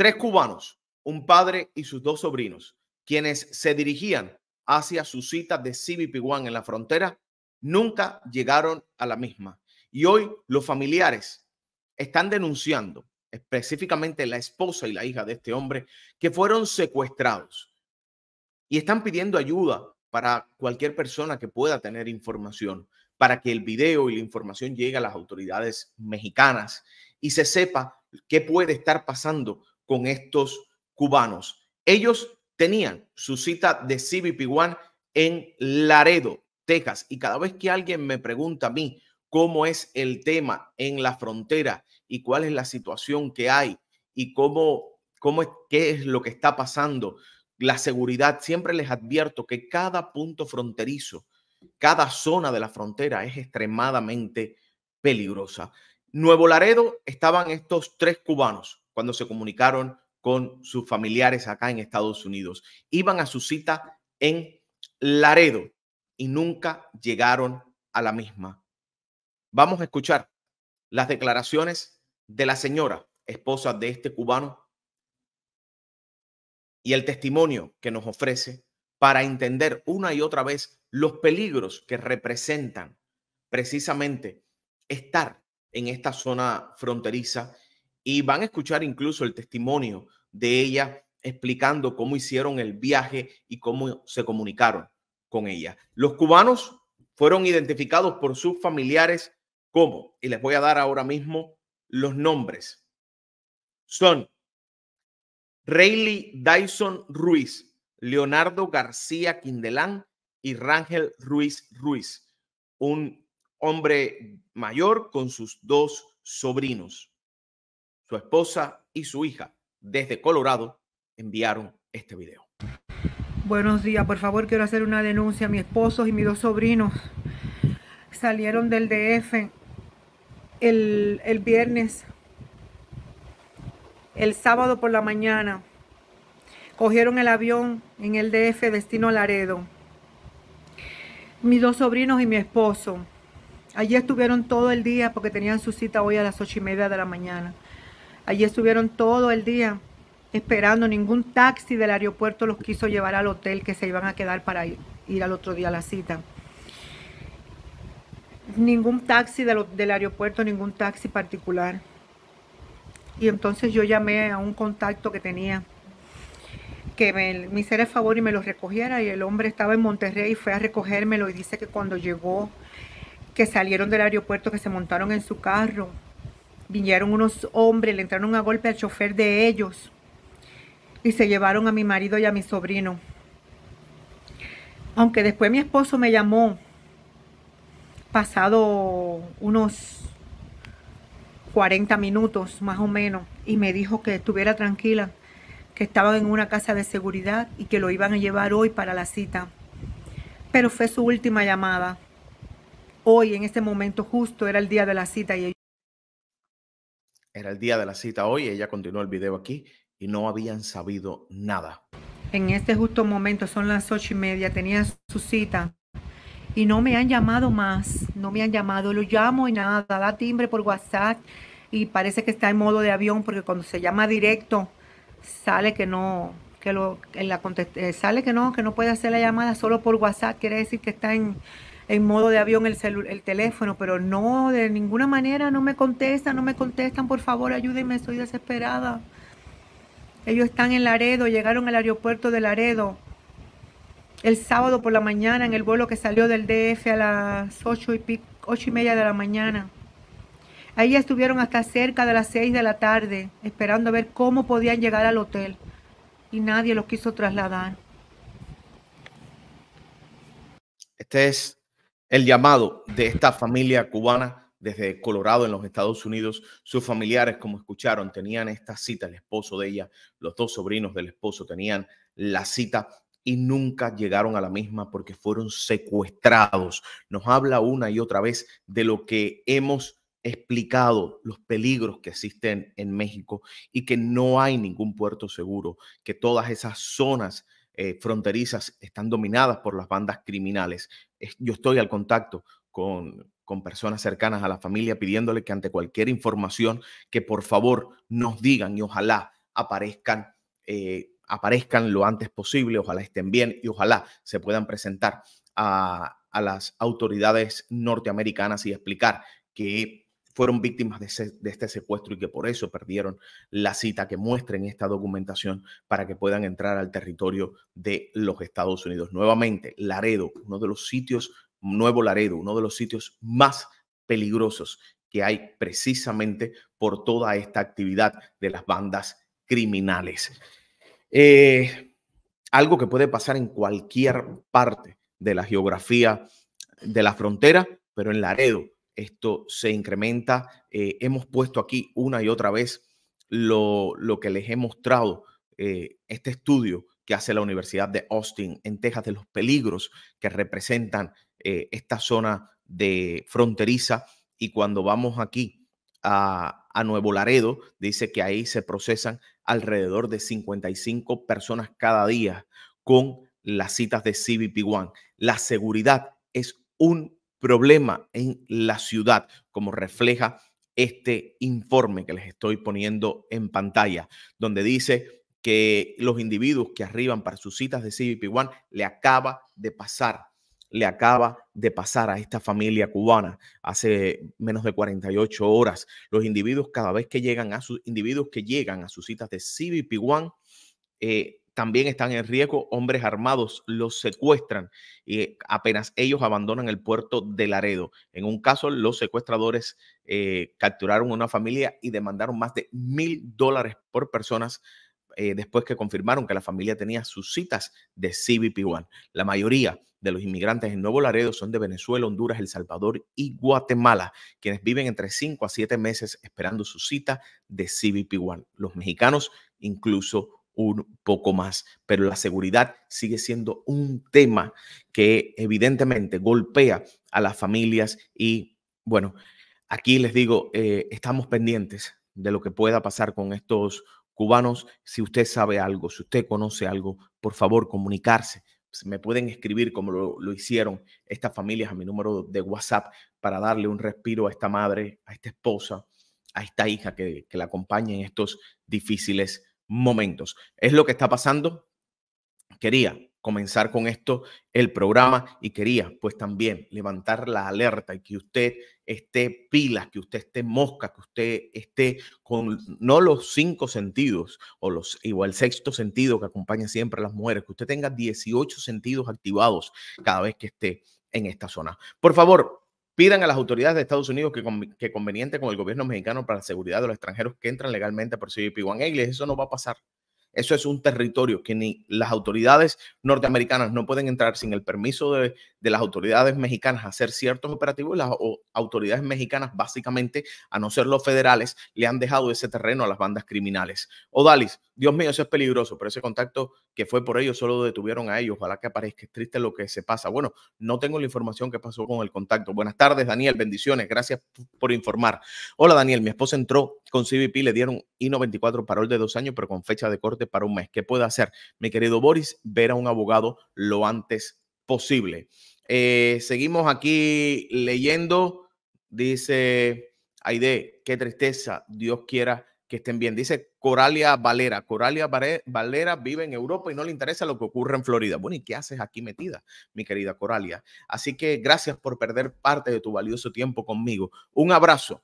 Tres cubanos, un padre y sus dos sobrinos, quienes se dirigían hacia su cita de cbp en la frontera, nunca llegaron a la misma. Y hoy los familiares están denunciando, específicamente la esposa y la hija de este hombre, que fueron secuestrados. Y están pidiendo ayuda para cualquier persona que pueda tener información, para que el video y la información llegue a las autoridades mexicanas y se sepa qué puede estar pasando con estos cubanos. Ellos tenían su cita de CBP One en Laredo, Texas. Y cada vez que alguien me pregunta a mí cómo es el tema en la frontera y cuál es la situación que hay y cómo, cómo es, qué es lo que está pasando, la seguridad, siempre les advierto que cada punto fronterizo, cada zona de la frontera es extremadamente peligrosa. Nuevo Laredo estaban estos tres cubanos cuando se comunicaron con sus familiares acá en Estados Unidos. Iban a su cita en Laredo y nunca llegaron a la misma. Vamos a escuchar las declaraciones de la señora, esposa de este cubano, y el testimonio que nos ofrece para entender una y otra vez los peligros que representan precisamente estar en esta zona fronteriza y van a escuchar incluso el testimonio de ella explicando cómo hicieron el viaje y cómo se comunicaron con ella. Los cubanos fueron identificados por sus familiares como, y les voy a dar ahora mismo los nombres, son Rayleigh Dyson Ruiz, Leonardo García Quindelán y Rangel Ruiz Ruiz, un hombre mayor con sus dos sobrinos su esposa y su hija desde Colorado enviaron este video. Buenos días, por favor quiero hacer una denuncia. Mi esposo y mis dos sobrinos salieron del DF el, viernes, el sábado por la mañana. Cogieron el avión en el DF destino Laredo. Mis dos sobrinos y mi esposo. Allí estuvieron todo el día porque tenían su cita hoy a las ocho y media de la mañana. Allí estuvieron todo el día esperando. Ningún taxi del aeropuerto los quiso llevar al hotel que se iban a quedar para ir, al otro día a la cita. Ningún taxi del aeropuerto, ningún taxi particular. Y entonces yo llamé a un contacto que tenía que me, hiciera el favor y me lo recogiera. Y el hombre estaba en Monterrey y fue a recogérmelo y dice que cuando llegó, que salieron del aeropuerto, que se montaron en su carro, vinieron unos hombres, le entraron a golpe al chofer de ellos y se llevaron a mi marido y a mi sobrino. Aunque después mi esposo me llamó, pasado unos 40 minutos más o menos, y me dijo que estuviera tranquila, que estaban en una casa de seguridad y que lo iban a llevar hoy para la cita. Pero fue su última llamada. Hoy, en ese momento justo, era el día de la cita y era el día de la cita hoy, ella continuó el video aquí y no habían sabido nada. En este justo momento, son las ocho y media, tenía su cita y no me han llamado más, no me han llamado, lo llamo y nada, da timbre por WhatsApp y parece que está en modo de avión porque cuando se llama directo sale que no, que lo, en la eh, sale que no, que no puede hacer la llamada solo por WhatsApp, quiere decir que está en en modo de avión el, el teléfono, pero no, de ninguna manera no me contestan, no me contestan, por favor ayúdenme, estoy desesperada. Ellos están en Laredo, llegaron al aeropuerto de Laredo el sábado por la mañana en el vuelo que salió del DF a las ocho y, media de la mañana. Ahí estuvieron hasta cerca de las 6 de la tarde esperando a ver cómo podían llegar al hotel y nadie los quiso trasladar. Este es el llamado de esta familia cubana desde Colorado en los Estados Unidos, sus familiares, como escucharon, tenían esta cita, el esposo de ella, los dos sobrinos del esposo tenían la cita y nunca llegaron a la misma porque fueron secuestrados. Nos habla una y otra vez de lo que hemos explicado, los peligros que existen en México y que no hay ningún puerto seguro, que todas esas zonas eh, fronterizas están dominadas por las bandas criminales. yo estoy al contacto con, con personas cercanas a la familia pidiéndole que ante cualquier información que por favor nos digan y ojalá aparezcan, eh, aparezcan lo antes posible, ojalá estén bien y ojalá se puedan presentar a, a las autoridades norteamericanas y explicar que fueron víctimas de, este secuestro y que por eso perdieron la cita que muestren esta documentación para que puedan entrar al territorio de los Estados Unidos. Nuevamente, Laredo, uno de los sitios, Nuevo Laredo, uno de los sitios más peligrosos que hay precisamente por toda esta actividad de las bandas criminales. Eh, algo que puede pasar en cualquier parte de la geografía de la frontera, pero en Laredo esto se incrementa. Eh, hemos puesto aquí una y otra vez lo, que les he mostrado, eh, este estudio que hace la Universidad de Austin en Texas de los peligros que representan eh, esta zona de fronteriza. Y cuando vamos aquí a, Nuevo Laredo, dice que ahí se procesan alrededor de 55 personas cada día con las citas de CBP1. La seguridad es un problema en la ciudad, como refleja este informe que les estoy poniendo en pantalla, donde dice que los individuos que arriban para sus citas de CBP1 le acaba de pasar, le acaba de pasar a esta familia cubana hace menos de 48 horas. Los individuos cada vez que llegan a sus individuos que llegan a sus citas de CBP1 eh, también están en riesgo hombres armados, los secuestran y eh, apenas ellos abandonan el puerto de Laredo. En un caso, los secuestradores eh, capturaron a una familia y demandaron más de mil dólares por personas eh, después que confirmaron que la familia tenía sus citas de CBP-1. La mayoría de los inmigrantes en Nuevo Laredo son de Venezuela, Honduras, El Salvador y Guatemala, quienes viven entre cinco a siete meses esperando su cita de CBP-1. Los mexicanos incluso un poco más. Pero la seguridad sigue siendo un tema que evidentemente golpea a las familias y bueno, aquí les digo, eh, estamos pendientes de lo que pueda pasar con estos cubanos. Si usted sabe algo, si usted conoce algo, por favor comunicarse. Me pueden escribir como lo, hicieron estas familias a mi número de WhatsApp para darle un respiro a esta madre, a esta esposa, a esta hija que, que la acompaña en estos difíciles momentos. Es lo que está pasando. Quería comenzar con esto el programa y quería pues también levantar la alerta y que usted esté pilas, que usted esté mosca, que usted esté con no los cinco sentidos o los igual sexto sentido que acompaña siempre a las mujeres, que usted tenga 18 sentidos activados cada vez que esté en esta zona. Por favor, Pidan a las autoridades de Estados Unidos que, que conveniente con el gobierno mexicano para la seguridad de los extranjeros que entran legalmente por CBP One Eso no va a pasar. Eso es un territorio que ni las autoridades norteamericanas no pueden entrar sin el permiso de, de las autoridades mexicanas a hacer ciertos operativos. Las autoridades mexicanas, básicamente, a no ser los federales, le han dejado ese terreno a las bandas criminales. Odalis, Dios mío, eso es peligroso, pero ese contacto que fue por ellos solo detuvieron a ellos. Ojalá que aparezca. Es triste lo que se pasa. Bueno, no tengo la información que pasó con el contacto. Buenas tardes, Daniel. Bendiciones. Gracias por informar. Hola, Daniel. Mi esposa entró con CBP, le dieron I-94 parol de dos años, pero con fecha de corte para un mes. ¿Qué puede hacer? Mi querido Boris, ver a un abogado lo antes posible. Eh, seguimos aquí leyendo. Dice Aide, qué tristeza. Dios quiera que estén bien. Dice Coralia Valera. Coralia Valera vive en Europa y no le interesa lo que ocurre en Florida. Bueno, ¿y qué haces aquí metida, mi querida Coralia? Así que gracias por perder parte de tu valioso tiempo conmigo. Un abrazo.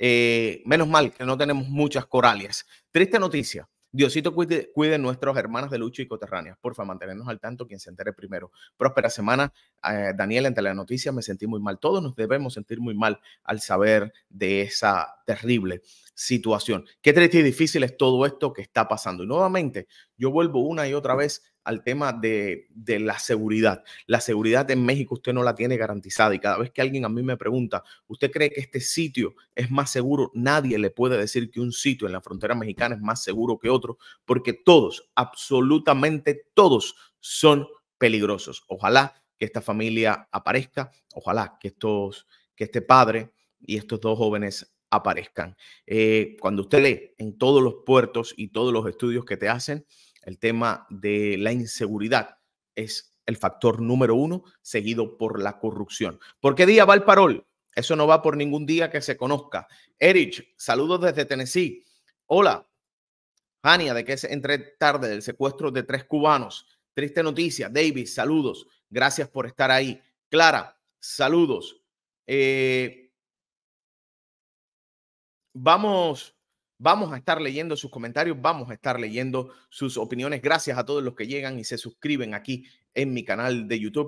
Eh, menos mal que no tenemos muchas coralias. Triste noticia. Diosito cuide, nuestros hermanos de lucha y coterráneas. favor, mantenernos al tanto quien se entere primero. Próspera semana. Eh, Daniel, entre las noticias me sentí muy mal. Todos nos debemos sentir muy mal al saber de esa terrible situación. Qué triste y difícil es todo esto que está pasando. Y nuevamente, yo vuelvo una y otra vez al tema de, de, la seguridad. La seguridad en México usted no la tiene garantizada y cada vez que alguien a mí me pregunta, ¿usted cree que este sitio es más seguro? Nadie le puede decir que un sitio en la frontera mexicana es más seguro que otro porque todos, absolutamente todos son peligrosos. Ojalá que esta familia aparezca, ojalá que, estos, que este padre y estos dos jóvenes aparezcan. Eh, cuando usted lee en todos los puertos y todos los estudios que te hacen, el tema de la inseguridad es el factor número uno, seguido por la corrupción. ¿Por qué día va el parol? Eso no va por ningún día que se conozca. Erich, saludos desde Tennessee. Hola, Hania, de que se entre tarde del secuestro de tres cubanos. Triste noticia. David, saludos. Gracias por estar ahí. Clara, saludos. Eh, vamos Vamos a estar leyendo sus comentarios, vamos a estar leyendo sus opiniones. Gracias a todos los que llegan y se suscriben aquí en mi canal de YouTube.